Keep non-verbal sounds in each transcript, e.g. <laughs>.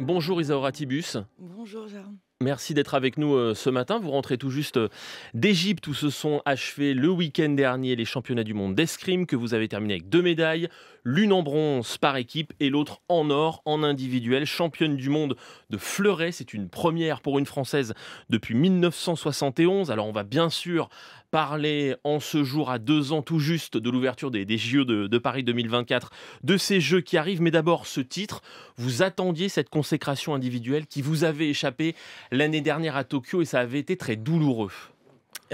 Bonjour Isaura Tibus. Bonjour Jérôme. Merci d'être avec nous euh, ce matin. Vous rentrez tout juste euh, d'Égypte où se sont achevés le week-end dernier les championnats du monde d'escrime que vous avez terminé avec deux médailles, l'une en bronze par équipe et l'autre en or en individuel. Championne du monde de fleuret, c'est une première pour une Française depuis 1971. Alors on va bien sûr parler en ce jour à deux ans tout juste de l'ouverture des, Jeux JO de Paris 2024, de ces Jeux qui arrivent. Mais d'abord ce titre, vous attendiez cette consécration individuelle qui vous avait échappé l'année dernière à Tokyo et ça avait été très douloureux.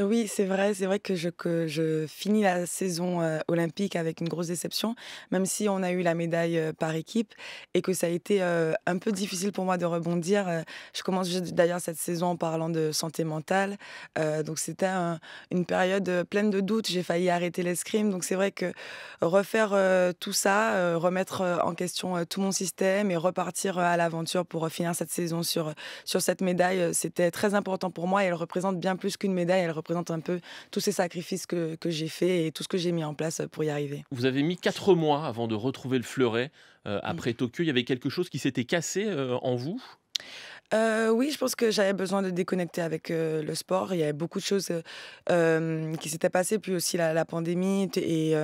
Oui, c'est vrai. C'est vrai que je, que je finis la saison olympique avec une grosse déception, même si on a eu la médaille par équipe et que ça a été un peu difficile pour moi de rebondir. je commence d'ailleurs cette saison en parlant de santé mentale. donc c'était une période pleine de doutes. J'ai failli arrêter l'escrime. Donc c'est vrai que refaire tout ça, remettre en question tout mon système et repartir à l'aventure pour finir cette saison sur, sur cette médaille, c'était très important pour moi et elle représente bien plus qu'une médaille. Elle représente un peu tous ces sacrifices que, j'ai faits et tout ce que j'ai mis en place pour y arriver. Vous avez mis quatre mois avant de retrouver le fleuret euh, après Tokyo. Il y avait quelque chose qui s'était cassé euh, en vous euh, oui, je pense que j'avais besoin de déconnecter avec euh, le sport. Il y avait beaucoup de choses euh, qui s'étaient passées, puis aussi la, pandémie et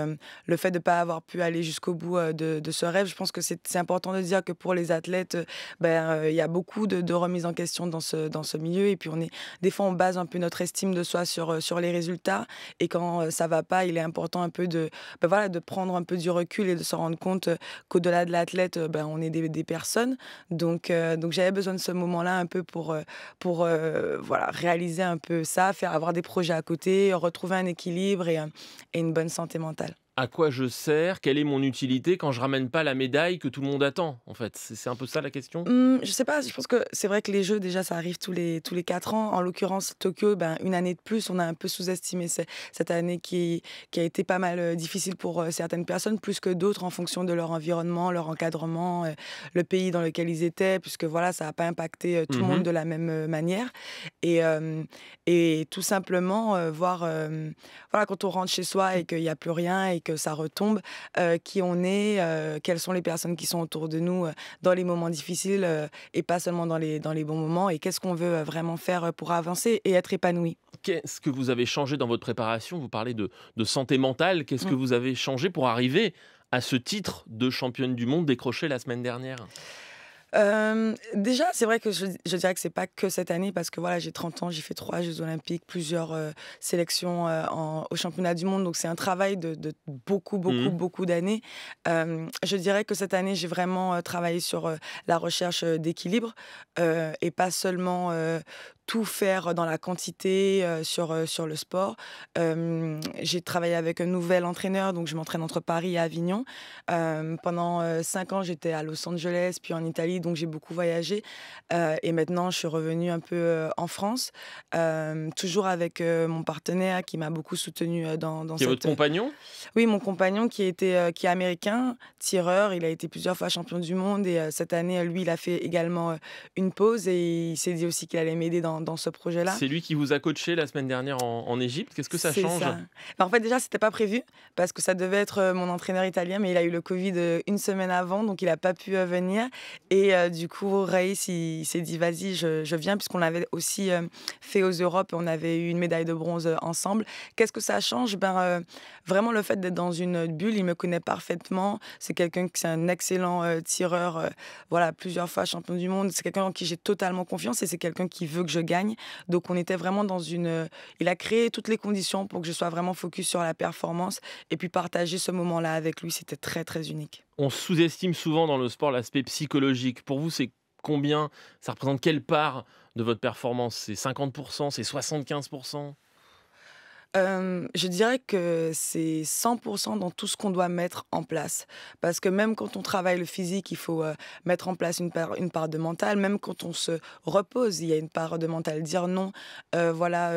le fait de ne pas avoir pu aller jusqu'au bout de, ce rêve. Je pense que c'est important de dire que pour les athlètes, ben, il y a beaucoup de, remises en question dans ce, dans ce milieu. Et puis, on est, des fois, on base un peu notre estime de soi sur, sur les résultats. Et quand ça ne va pas, il est important un peu de, ben, voilà, de prendre un peu du recul et de se rendre compte qu'au-delà de l'athlète, ben, on est des, des personnes. Donc, donc j'avais besoin de ce moment là un peu pour, euh, euh, réaliser un peu ça, faire avoir des projets à côté, retrouver un équilibre et une bonne santé mentale à quoi je sers, quelle est mon utilité quand je ramène pas la médaille que tout le monde attend en fait C'est un peu ça la question Je hum, Je sais pas, je pense que c'est vrai que les jeux déjà ça arrive tous les tous les 4 ans. En l'occurrence Tokyo, ben, une année de plus, on a un peu sous-estimé cette année qui, qui a été pas mal euh, difficile pour euh, certaines personnes plus que d'autres en fonction de leur environnement, leur encadrement, euh, le pays dans lequel ils étaient, puisque voilà ça n'a pas impacté tout le mmh monde de la même manière et, et tout simplement voir, voilà, quand on rentre chez soi et mmh. qu'il n'y a plus rien et que ça retombe, qui on est, quelles sont les personnes qui sont autour de nous dans les moments difficiles et pas seulement dans les, dans les bons moments, et qu'est-ce qu'on veut vraiment faire pour avancer et être épanoui. Qu'est-ce que vous avez changé dans votre préparation Vous parlez de, santé mentale, qu'est-ce que mmh. vous avez changé pour arriver à ce titre de championne du monde décroché la semaine dernière euh, déjà, c'est vrai que je, dirais que c'est pas que cette année parce que voilà, j'ai 30 ans, j'ai fait trois Jeux Olympiques, plusieurs euh, sélections euh, au championnat du monde. Donc c'est un travail de, beaucoup, beaucoup, mmh. beaucoup d'années. je dirais que cette année, j'ai vraiment travaillé sur la recherche d'équilibre et pas seulement tout faire dans la quantité sur, sur le sport. j'ai travaillé avec un nouvel entraîneur, donc je m'entraîne entre Paris et Avignon. pendant cinq ans, j'étais à Los Angeles, puis en Italie, donc j'ai beaucoup voyagé. et maintenant, je suis revenue un peu en France, toujours avec mon partenaire qui m'a beaucoup soutenue dans, dans qui Et votre compagnon Oui, mon compagnon qui, était, qui est américain, tireur. Il a été plusieurs fois champion du monde et cette année, lui, il a fait également une pause et il s'est dit aussi qu'il allait m'aider dans dans, ce projet-là. C'est lui qui vous a coaché la semaine dernière en Égypte. Qu'est-ce que ça change ben, En fait, déjà, c'était pas prévu parce que ça devait être euh, mon entraîneur italien, mais il a eu le Covid euh, une semaine avant, donc il n'a pas pu euh, venir. Et du coup, Ray, il, s'est dit vas-y, je, viens, puisqu'on l'avait aussi fait aux Europes et on avait eu une médaille de bronze ensemble. Qu'est-ce que ça change ben, Vraiment, le fait d'être dans une bulle, il me connaît parfaitement. C'est quelqu'un qui est un excellent tireur, voilà, plusieurs fois champion du monde. C'est quelqu'un en qui j'ai totalement confiance et c'est quelqu'un qui veut que je donc on était vraiment dans une... Il a créé toutes les conditions pour que je sois vraiment focus sur la performance et puis partager ce moment-là avec lui, c'était très très unique. On sous-estime souvent dans le sport l'aspect psychologique. Pour vous, c'est combien Ça représente quelle part de votre performance C'est 50% C'est 75% je dirais que c'est 100% dans tout ce qu'on doit mettre en place. Parce que même quand on travaille le physique, il faut mettre en place une part, une part de mental. Même quand on se repose, il y a une part de mental. Dire non, voilà,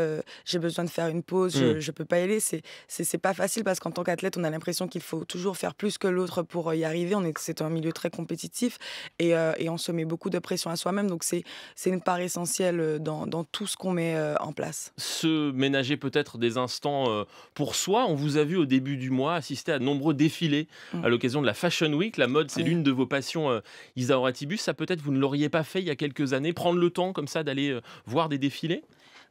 j'ai besoin de faire une pause, je ne mmh. peux pas y aller, c'est pas facile parce qu'en tant qu'athlète, on a l'impression qu'il faut toujours faire plus que l'autre pour y arriver. C'est un milieu très compétitif et, et, on se met beaucoup de pression à soi-même. Donc c'est une part essentielle dans, dans tout ce qu'on met en place. Se ménager peut-être des instant euh, pour soi. On vous a vu au début du mois assister à de nombreux défilés mm. à l'occasion de la Fashion Week. La mode, c'est l'une de vos passions, euh, Isa Tibus, Ça peut-être vous ne l'auriez pas fait il y a quelques années, prendre le temps comme ça d'aller euh, voir des défilés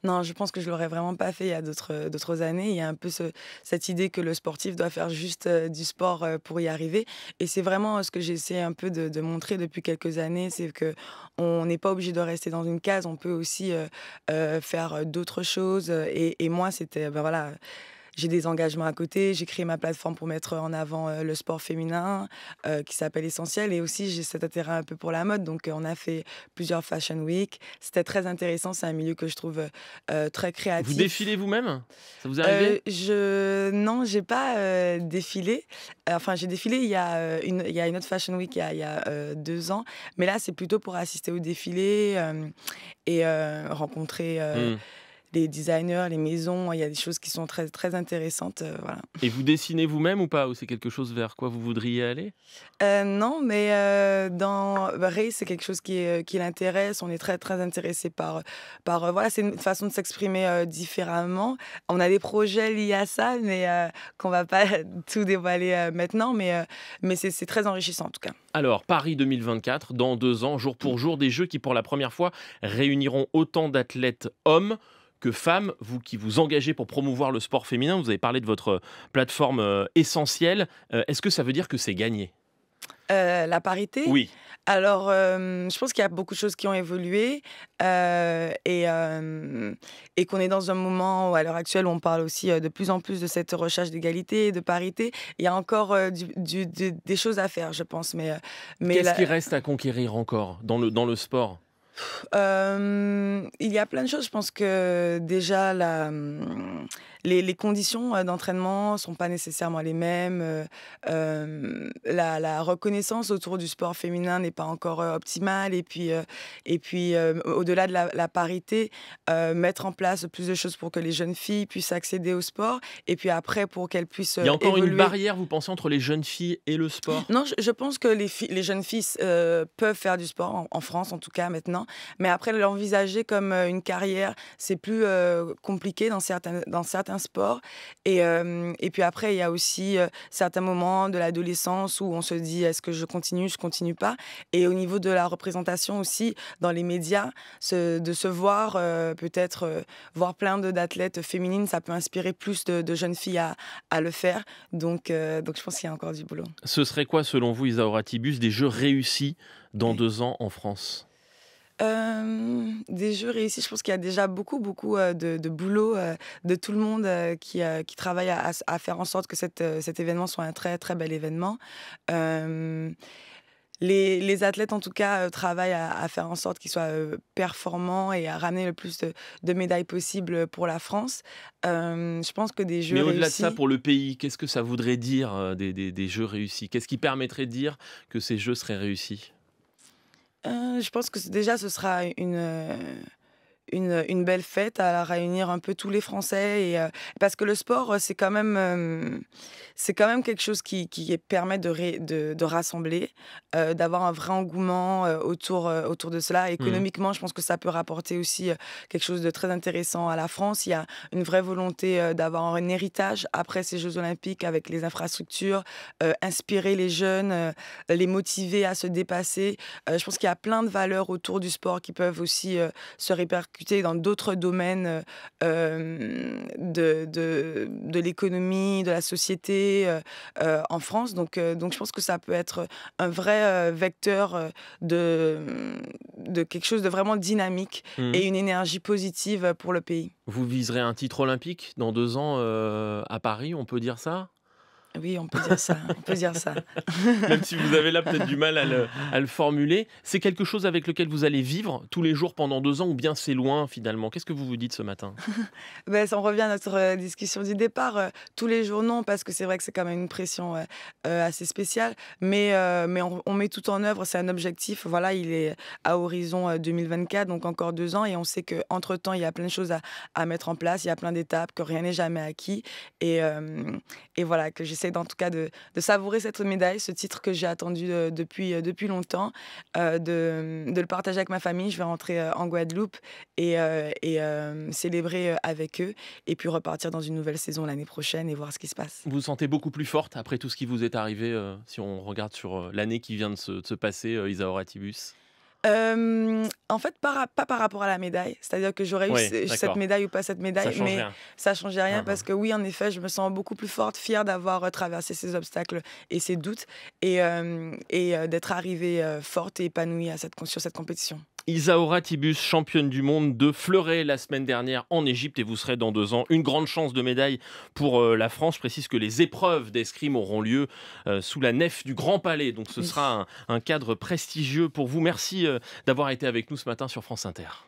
non, je pense que je l'aurais vraiment pas fait il y a d'autres années. Il y a un peu ce, cette idée que le sportif doit faire juste euh, du sport euh, pour y arriver. Et c'est vraiment euh, ce que j'essaie un peu de, montrer depuis quelques années, c'est que on n'est pas obligé de rester dans une case. On peut aussi faire d'autres choses. Et, et moi, c'était ben voilà j'ai des engagements à côté. J'ai créé ma plateforme pour mettre en avant euh, le sport féminin euh, qui s'appelle Essentiel. Et aussi, j'ai cet intérêt un peu pour la mode. Donc, euh, on a fait plusieurs Fashion Week. C'était très intéressant. C'est un milieu que je trouve très créatif. Vous défilez vous-même Ça vous arrive je... Non, j'ai pas défilé. Enfin, j'ai défilé il y, a une, il y a une autre Fashion Week il y a, deux ans. Mais là, c'est plutôt pour assister au défilé et rencontrer. Mmh les designers, les maisons. Il y a des choses qui sont très, très intéressantes. Euh, voilà. Et vous dessinez vous-même ou pas Ou c'est quelque chose vers quoi vous voudriez aller euh, Non, mais euh, dans bah, Ray, c'est quelque chose qui, qui l'intéresse. On est très, très intéressé par. par voilà, c'est une façon de s'exprimer différemment. On a des projets liés à ça, mais qu'on ne va pas <laughs> tout dévoiler maintenant. Mais, mais c'est très enrichissant en tout cas. Alors, Paris 2024, dans deux ans, jour pour jour, des Jeux qui, pour la première fois, réuniront autant d'athlètes hommes que femmes, vous qui vous engagez pour promouvoir le sport féminin, vous avez parlé de votre euh, plateforme euh, essentielle. Euh, est-ce que ça veut dire que c'est gagné la parité. Oui. Alors, je pense qu'il y a beaucoup de choses qui ont évolué et, qu'on est dans un moment où, à l'heure actuelle, on parle aussi de plus en plus de cette recherche d'égalité et de parité. Il y a encore des choses à faire, je pense. Mais, Qu'est-ce qui reste à conquérir encore dans le sport euh, il y a plein de choses. Je pense que déjà, la, hum, les, conditions euh, d'entraînement sont pas nécessairement les mêmes. Euh, euh, la, reconnaissance autour du sport féminin n'est pas encore optimale. Et puis, et puis au-delà de la, parité, mettre en place plus de choses pour que les jeunes filles puissent accéder au sport. Et puis après, pour qu'elles puissent. Il y a encore une barrière, vous pensez, entre les jeunes filles et le sport Non, je, pense que les, filles, les jeunes filles peuvent faire du sport, en, France en tout cas maintenant. Mais après, l'envisager comme une carrière, c'est plus compliqué dans certains dans certaines sport Et, euh, et puis après, il y a aussi euh, certains moments de l'adolescence où on se dit est-ce que je continue, je continue pas. Et au niveau de la représentation aussi dans les médias, de se voir euh, peut-être voir plein d'athlètes féminines, ça peut inspirer plus de, jeunes filles à, à, le faire. Donc, donc je pense qu'il y a encore du boulot. Ce serait quoi, selon vous, Isaura Tibus, des jeux réussis dans deux ans en France euh, des jeux réussis, je pense qu'il y a déjà beaucoup, beaucoup euh, de, boulot euh, de tout le monde qui, travaille à, faire en sorte que cet événement soit un très, très bel événement. les, athlètes, en tout cas, travaillent à, faire en sorte qu'ils soient performants et à ramener le plus de, médailles possible pour la France. je pense que des jeux. Mais au-delà de ça, pour le pays, qu'est-ce que ça voudrait dire des jeux réussis Qu'est-ce qui permettrait de dire que ces jeux seraient réussis je pense que déjà, ce sera une euh, une, une, belle fête à réunir un peu tous les Français. Et, euh, parce que le sport, euh, c'est quand même, euh, c'est quand même quelque chose qui, qui permet de, de, rassembler, d'avoir un vrai engouement autour, autour de cela. Mmh. Économiquement, je pense que ça peut rapporter aussi quelque chose de très intéressant à la France. Il y a une vraie volonté d'avoir un héritage après ces Jeux Olympiques avec les infrastructures, inspirer les jeunes, les motiver à se dépasser. je pense qu'il y a plein de valeurs autour du sport qui peuvent aussi se répercuter dans d'autres domaines euh, euh, de, de, de l'économie, de la société euh, en France. Donc, donc je pense que ça peut être un vrai vecteur de, de quelque chose de vraiment dynamique mmh. et une énergie positive pour le pays. Vous viserez un titre olympique dans deux ans à Paris, on peut dire ça oui, on peut dire ça. On peut dire ça. <laughs> Même si vous avez là peut-être du mal à le, formuler, c'est quelque chose avec lequel vous allez vivre tous les jours pendant deux ans ou bien c'est loin finalement. Qu'est-ce que vous vous dites ce matin <laughs> ben, On revient à notre euh, discussion du départ. Euh, tous les jours, non, parce que c'est vrai que c'est quand même une pression euh, assez spéciale. Mais, mais on, met tout en œuvre. C'est un objectif. Voilà, il est à horizon 2024, donc encore deux ans. Et on sait qu'entre-temps, il y a plein de choses à, mettre en place. Il y a plein d'étapes, que rien n'est jamais acquis. Et, et voilà, que j'ai j'essaie en tout cas de, savourer cette médaille, ce titre que j'ai attendu euh, depuis, euh, depuis longtemps, euh, de, le partager avec ma famille. Je vais rentrer en Guadeloupe et, célébrer avec eux et puis repartir dans une nouvelle saison l'année prochaine et voir ce qui se passe. Vous vous sentez beaucoup plus forte après tout ce qui vous est arrivé si on regarde sur l'année qui vient de se, passer, Isaura Tibus euh, en fait, pas par rapport à la médaille. C'est-à-dire que j'aurais eu cette médaille ou pas cette médaille, mais ça changeait rien ah, parce ah. que oui, en effet, je me sens beaucoup plus forte, fière d'avoir euh, traversé ces obstacles et ces doutes et, euh, d'être arrivée forte et épanouie sur cette compétition. Isaora Tibus, championne du monde de fleuret la semaine dernière en Égypte et vous serez dans deux ans. Une grande chance de médaille pour euh, la France. Je précise que les épreuves d'escrime auront lieu euh, sous la nef du Grand Palais. Donc ce sera un, cadre prestigieux pour vous. Merci euh, d'avoir été avec nous ce matin sur France Inter.